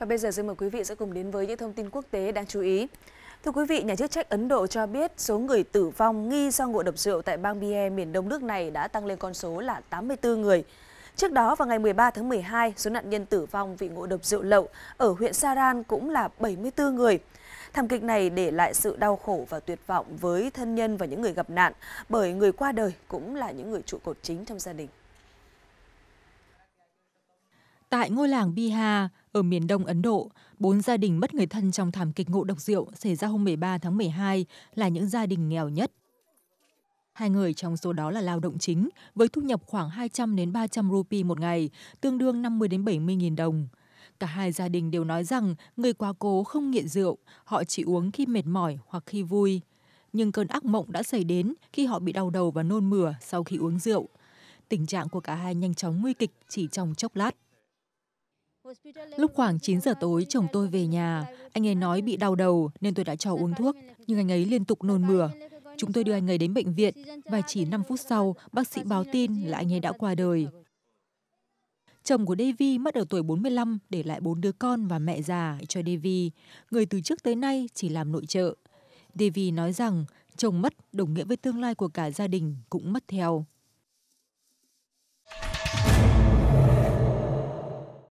Và bây giờ xin mời quý vị sẽ cùng đến với những thông tin quốc tế đáng chú ý. Thưa quý vị, nhà chức trách Ấn Độ cho biết số người tử vong nghi do ngộ độc rượu tại bang Bihar miền đông nước này đã tăng lên con số là 84 người. Trước đó vào ngày 13 tháng 12, số nạn nhân tử vong vì ngộ độc rượu lậu ở huyện Saran cũng là 74 người. Thảm kịch này để lại sự đau khổ và tuyệt vọng với thân nhân và những người gặp nạn, bởi người qua đời cũng là những người trụ cột chính trong gia đình. Tại ngôi làng Bihar ở miền đông Ấn Độ, bốn gia đình mất người thân trong thảm kịch ngộ độc rượu xảy ra hôm 13 tháng 12 là những gia đình nghèo nhất. Hai người trong số đó là lao động chính, với thu nhập khoảng 200 đến 300 rupee một ngày, tương đương 50 đến 70 nghìn đồng. Cả hai gia đình đều nói rằng người quá cố không nghiện rượu, họ chỉ uống khi mệt mỏi hoặc khi vui. Nhưng cơn ác mộng đã xảy đến khi họ bị đau đầu và nôn mửa sau khi uống rượu. Tình trạng của cả hai nhanh chóng nguy kịch chỉ trong chốc lát. Lúc khoảng 9 giờ tối, chồng tôi về nhà. Anh ấy nói bị đau đầu nên tôi đã cho uống thuốc, nhưng anh ấy liên tục nôn mửa. Chúng tôi đưa anh ấy đến bệnh viện và chỉ 5 phút sau, bác sĩ báo tin là anh ấy đã qua đời. Chồng của Davy mất ở tuổi 45 để lại bốn đứa con và mẹ già cho Davy, người từ trước tới nay chỉ làm nội trợ. Davy nói rằng chồng mất đồng nghĩa với tương lai của cả gia đình cũng mất theo.